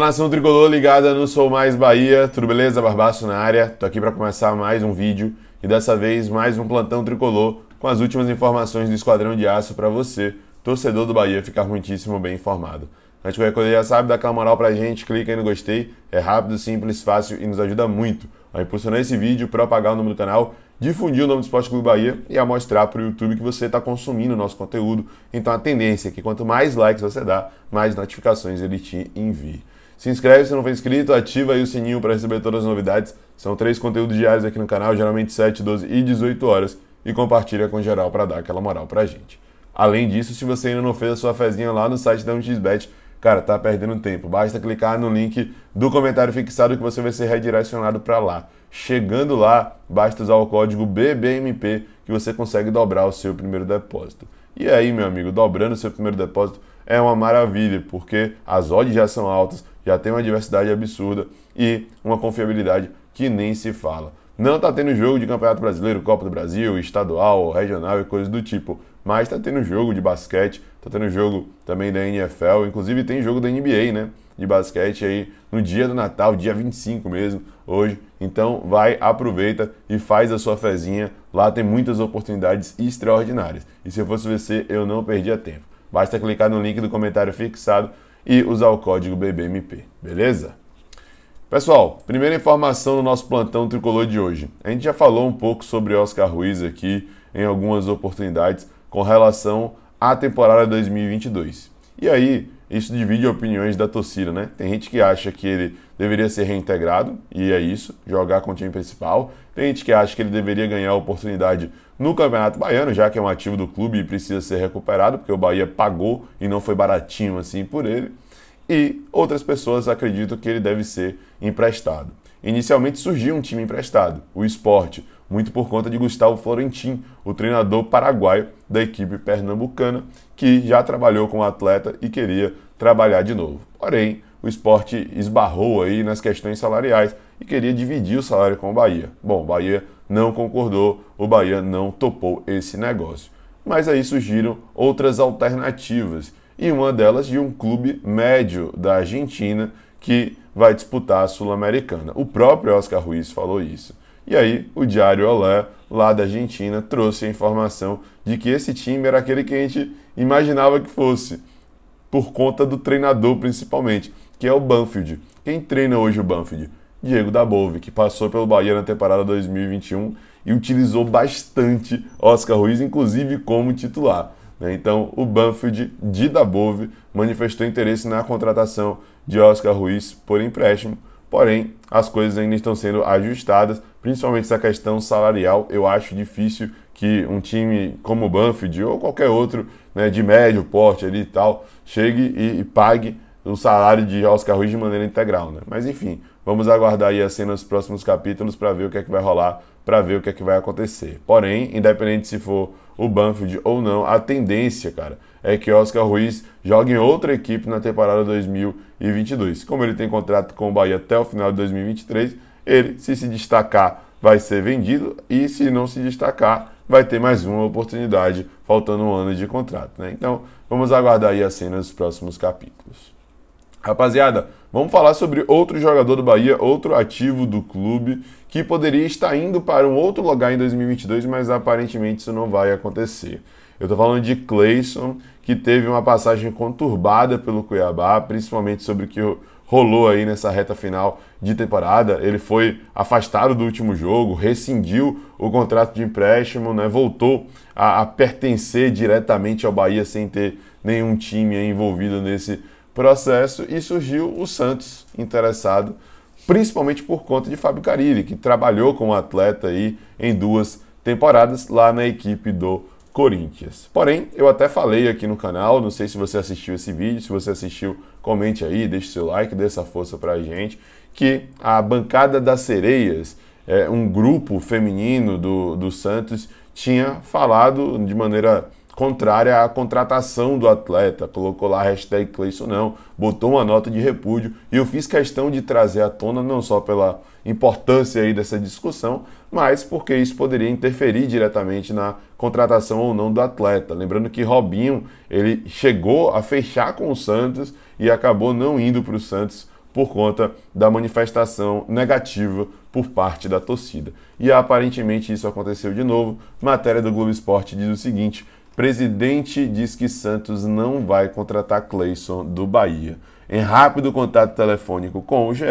Nação Tricolor ligada no Sou Mais Bahia, tudo beleza? Barbaço na área, tô aqui para começar mais um vídeo e dessa vez mais um plantão tricolor com as últimas informações do Esquadrão de Aço para você, torcedor do Bahia, ficar muitíssimo bem informado. Antes de qualquer coisa, já sabe, dá aquela moral pra gente, clica aí no gostei, é rápido, simples, fácil e nos ajuda muito a impulsionar esse vídeo, propagar o nome do canal, difundir o nome do Esporte Clube Bahia e a mostrar para o YouTube que você está consumindo o nosso conteúdo. Então a tendência é que quanto mais likes você dá, mais notificações ele te envie. Se inscreve se não for inscrito, ativa aí o sininho para receber todas as novidades. São três conteúdos diários aqui no canal, geralmente 7, 12 e 18 horas. E compartilha com geral para dar aquela moral para a gente. Além disso, se você ainda não fez a sua fezinha lá no site da 1 cara, tá perdendo tempo. Basta clicar no link do comentário fixado que você vai ser redirecionado para lá. Chegando lá, basta usar o código BBMP que você consegue dobrar o seu primeiro depósito. E aí, meu amigo, dobrando o seu primeiro depósito é uma maravilha, porque as odds já são altas, já tem uma diversidade absurda e uma confiabilidade que nem se fala. Não está tendo jogo de Campeonato Brasileiro, Copa do Brasil, estadual, regional e coisas do tipo, mas está tendo jogo de basquete, está tendo jogo também da NFL, inclusive tem jogo da NBA, né? De basquete aí no dia do Natal, dia 25 mesmo, hoje. Então vai, aproveita e faz a sua fezinha. Lá tem muitas oportunidades extraordinárias. E se eu fosse você, eu não perdia tempo. Basta clicar no link do comentário fixado e usar o código BBMP, beleza? Pessoal, primeira informação do nosso plantão tricolor de hoje. A gente já falou um pouco sobre Oscar Ruiz aqui em algumas oportunidades com relação à temporada 2022. E aí, isso divide opiniões da torcida, né? Tem gente que acha que ele deveria ser reintegrado, e é isso, jogar com o time principal. Tem gente que acha que ele deveria ganhar a oportunidade no Campeonato Baiano, já que é um ativo do clube e precisa ser recuperado, porque o Bahia pagou e não foi baratinho assim por ele. E outras pessoas acreditam que ele deve ser emprestado. Inicialmente surgiu um time emprestado, o Esporte, muito por conta de Gustavo Florentin, o treinador paraguaio da equipe pernambucana, que já trabalhou com o atleta e queria trabalhar de novo. Porém, o esporte esbarrou aí nas questões salariais e queria dividir o salário com o Bahia. Bom, o Bahia não concordou, o Bahia não topou esse negócio. Mas aí surgiram outras alternativas, e uma delas de um clube médio da Argentina que vai disputar a Sul-Americana. O próprio Oscar Ruiz falou isso. E aí o Diário Olé, lá da Argentina, trouxe a informação de que esse time era aquele que a gente imaginava que fosse, por conta do treinador principalmente, que é o Banfield. Quem treina hoje o Banfield? Diego Dabove, que passou pelo Bahia na temporada 2021 e utilizou bastante Oscar Ruiz, inclusive como titular. Né? Então, o Banfield de Dabove manifestou interesse na contratação de Oscar Ruiz por empréstimo, porém as coisas ainda estão sendo ajustadas principalmente essa questão salarial, eu acho difícil que um time como o Banfield ou qualquer outro, né, de médio porte ali e tal, chegue e, e pague o salário de Oscar Ruiz de maneira integral, né? Mas enfim, vamos aguardar aí a cena nos próximos capítulos para ver o que é que vai rolar, para ver o que é que vai acontecer. Porém, independente se for o Banfield ou não, a tendência, cara, é que Oscar Ruiz jogue em outra equipe na temporada 2022. Como ele tem contrato com o Bahia até o final de 2023, ele, se se destacar, vai ser vendido e se não se destacar, vai ter mais uma oportunidade, faltando um ano de contrato. Né? Então, vamos aguardar aí a cena dos próximos capítulos. Rapaziada, vamos falar sobre outro jogador do Bahia, outro ativo do clube, que poderia estar indo para um outro lugar em 2022, mas aparentemente isso não vai acontecer. Eu estou falando de Clayson, que teve uma passagem conturbada pelo Cuiabá, principalmente sobre o que o rolou aí nessa reta final de temporada. Ele foi afastado do último jogo, rescindiu o contrato de empréstimo, né? voltou a, a pertencer diretamente ao Bahia sem ter nenhum time envolvido nesse processo e surgiu o Santos interessado, principalmente por conta de Fábio Carilli, que trabalhou como atleta aí em duas temporadas lá na equipe do Corinthians. Porém, eu até falei aqui no canal, não sei se você assistiu esse vídeo, se você assistiu, comente aí, deixe seu like, dê essa força pra gente, que a Bancada das Sereias, é, um grupo feminino do, do Santos, tinha falado de maneira contrária à contratação do atleta. Colocou lá a hashtag Cleison não, botou uma nota de repúdio e eu fiz questão de trazer à tona não só pela importância aí dessa discussão, mas porque isso poderia interferir diretamente na contratação ou não do atleta. Lembrando que Robinho ele chegou a fechar com o Santos e acabou não indo para o Santos por conta da manifestação negativa por parte da torcida. E aparentemente isso aconteceu de novo. Matéria do Globo Esporte diz o seguinte: Presidente diz que Santos não vai contratar Cleison do Bahia. Em rápido contato telefônico com o GE,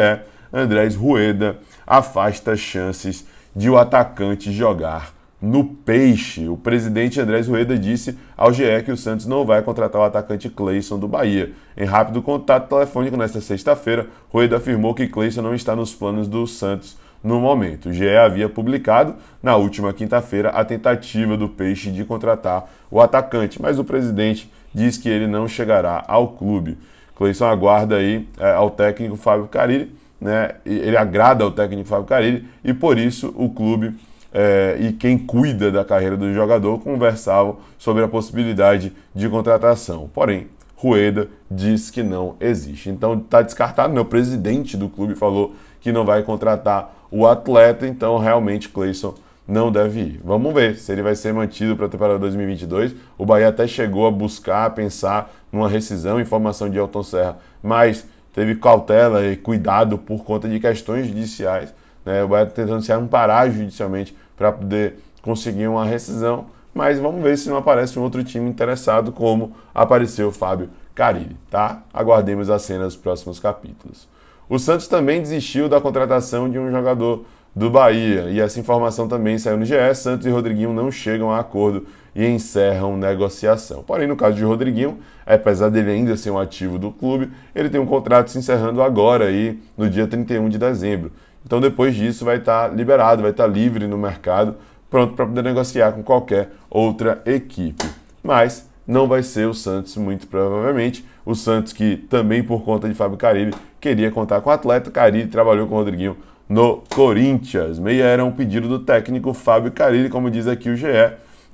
Andrés Rueda afasta chances de o atacante jogar no peixe. O presidente Andrés Rueda disse ao GE que o Santos não vai contratar o atacante Cleison do Bahia. Em rápido contato telefônico nesta sexta-feira, Rueda afirmou que Cleison não está nos planos do Santos no momento. O GE havia publicado na última quinta-feira a tentativa do Peixe de contratar o atacante, mas o presidente diz que ele não chegará ao clube. Cleison aguarda aí é, ao técnico Fábio Carilli, né? Ele agrada ao técnico Fábio Carilli e por isso o clube é, e quem cuida da carreira do jogador conversavam sobre a possibilidade de contratação. Porém, Rueda diz que não existe. Então está descartado. Né? O presidente do clube falou que não vai contratar o atleta, então realmente Cleison não deve ir. Vamos ver se ele vai ser mantido para a temporada 2022. O Bahia até chegou a buscar, a pensar numa rescisão, em formação de Elton Serra, mas teve cautela e cuidado por conta de questões judiciais. Né? O Bahia tá tentando se amparar judicialmente para poder conseguir uma rescisão, mas vamos ver se não aparece um outro time interessado como apareceu o Fábio Carilli, tá? Aguardemos a cena dos próximos capítulos. O Santos também desistiu da contratação de um jogador do Bahia. E essa informação também saiu no GE. Santos e Rodriguinho não chegam a acordo e encerram negociação. Porém, no caso de Rodriguinho, apesar dele ainda ser um ativo do clube, ele tem um contrato se encerrando agora, aí, no dia 31 de dezembro. Então, depois disso, vai estar liberado, vai estar livre no mercado, pronto para poder negociar com qualquer outra equipe. Mas não vai ser o Santos, muito provavelmente. O Santos, que também por conta de Fábio Carille queria contar com o atleta. Carille trabalhou com o Rodriguinho no Corinthians. Meia era um pedido do técnico Fábio Carille, como diz aqui o GE.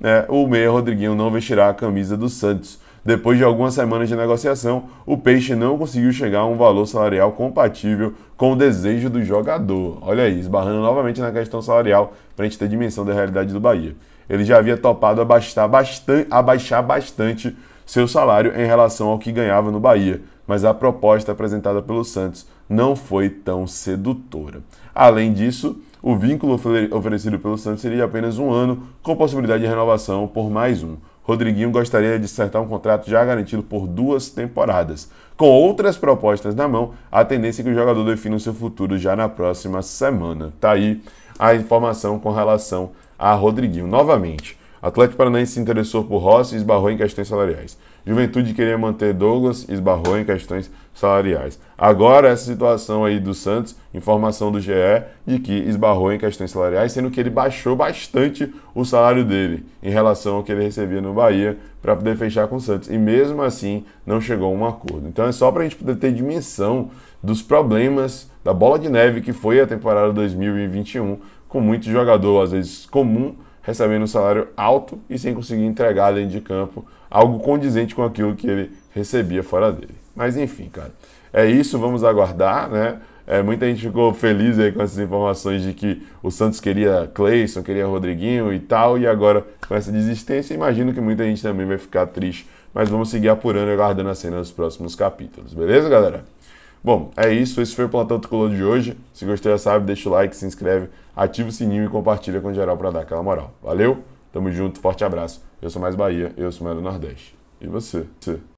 Né? O meia Rodriguinho não vestirá a camisa do Santos. Depois de algumas semanas de negociação, o Peixe não conseguiu chegar a um valor salarial compatível com o desejo do jogador. Olha aí, esbarrando novamente na questão salarial para a gente ter dimensão da realidade do Bahia. Ele já havia topado abaixar bastante, abaixar bastante seu salário em relação ao que ganhava no Bahia, mas a proposta apresentada pelo Santos não foi tão sedutora. Além disso, o vínculo oferecido pelo Santos seria de apenas um ano, com possibilidade de renovação por mais um. Rodriguinho gostaria de acertar um contrato já garantido por duas temporadas. Com outras propostas na mão, a tendência é que o jogador defina o seu futuro já na próxima semana. Tá aí a informação com relação a Rodriguinho. Novamente, Atlético Paranaense se interessou por Rossi e esbarrou em questões salariais. Juventude queria manter Douglas e esbarrou em questões salariais. Agora, essa situação aí do Santos, informação do GE de que esbarrou em questões salariais, sendo que ele baixou bastante o salário dele em relação ao que ele recebia no Bahia para poder fechar com o Santos. E mesmo assim, não chegou a um acordo. Então, é só para a gente poder ter dimensão dos problemas da bola de neve que foi a temporada 2021, com muito jogador, às vezes comum recebendo um salário alto e sem conseguir entregar além de campo algo condizente com aquilo que ele recebia fora dele. Mas enfim, cara, é isso, vamos aguardar, né? É, muita gente ficou feliz aí com essas informações de que o Santos queria Cleison, queria Rodriguinho e tal, e agora com essa desistência, imagino que muita gente também vai ficar triste, mas vamos seguir apurando e aguardando a cena nos próximos capítulos, beleza, galera? Bom, é isso. Esse foi o Plantão Tricolor de hoje. Se gostou, já sabe, deixa o like, se inscreve, ativa o sininho e compartilha com geral para dar aquela moral. Valeu, tamo junto, forte abraço. Eu sou mais Bahia, eu sou mais do Nordeste. E você? Você?